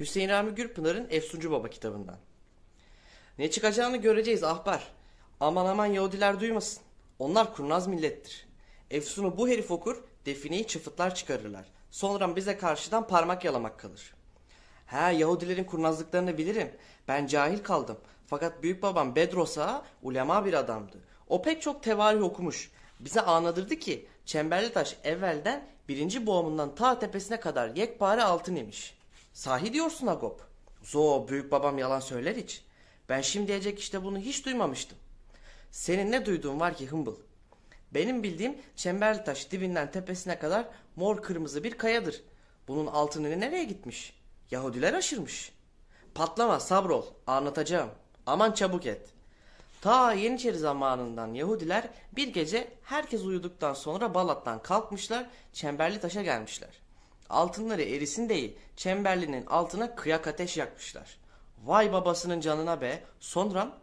Hüseyin Rami Gürpınar'ın Efsuncu Baba kitabından. Ne çıkacağını göreceğiz ahbar. Aman aman Yahudiler duymasın. Onlar kurnaz millettir. Efsun'u bu herif okur, defineyi çıfıtlar çıkarırlar. Sonra bize karşıdan parmak yalamak kalır. Ha Yahudilerin kurnazlıklarını bilirim. Ben cahil kaldım. Fakat büyük babam Bedrosa ulema bir adamdı. O pek çok tevarih okumuş. Bize anladırdı ki Çemberli Taş evvelden birinci boğumundan ta tepesine kadar yekpare altın imiş. Sahi diyorsun Agop. Zo büyük babam yalan söyler hiç. Ben şimdi diyecek işte bunu hiç duymamıştım. Senin ne duyduğun var ki hımbıl? Benim bildiğim çemberli taş dibinden tepesine kadar mor kırmızı bir kayadır. Bunun altını nereye gitmiş? Yahudiler aşırmış. Patlama sabrol anlatacağım. Aman çabuk et. Ta Yeniçeri zamanından Yahudiler bir gece herkes uyuduktan sonra Balat'tan kalkmışlar çemberli taşa gelmişler. Altınları erisin değil, Çemberli'nin altına kıyak ateş yakmışlar. Vay babasının canına be, sonram.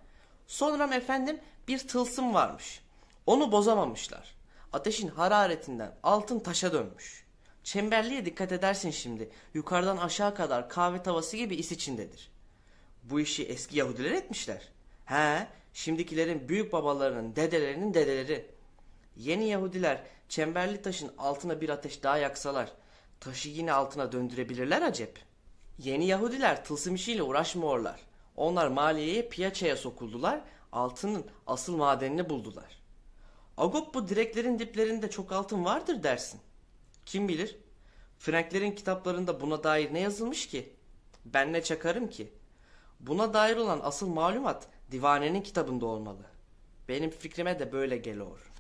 Sonram efendim bir tılsım varmış. Onu bozamamışlar. Ateşin hararetinden altın taşa dönmüş. Çemberli'ye dikkat edersin şimdi. Yukarıdan aşağı kadar kahve tavası gibi is içindedir. Bu işi eski Yahudiler etmişler. He, şimdikilerin büyük babalarının dedelerinin dedeleri. Yeni Yahudiler çemberli taşın altına bir ateş daha yaksalar Taşı yine altına döndürebilirler acep. Yeni Yahudiler tılsım işiyle uğraşmıyorlar. Onlar maliyeye piyasaya sokuldular, altının asıl madenini buldular. Agop bu direklerin diplerinde çok altın vardır dersin. Kim bilir? Franklerin kitaplarında buna dair ne yazılmış ki? Ben ne çakarım ki? Buna dair olan asıl malumat divanenin kitabında olmalı. Benim fikrime de böyle geliyor.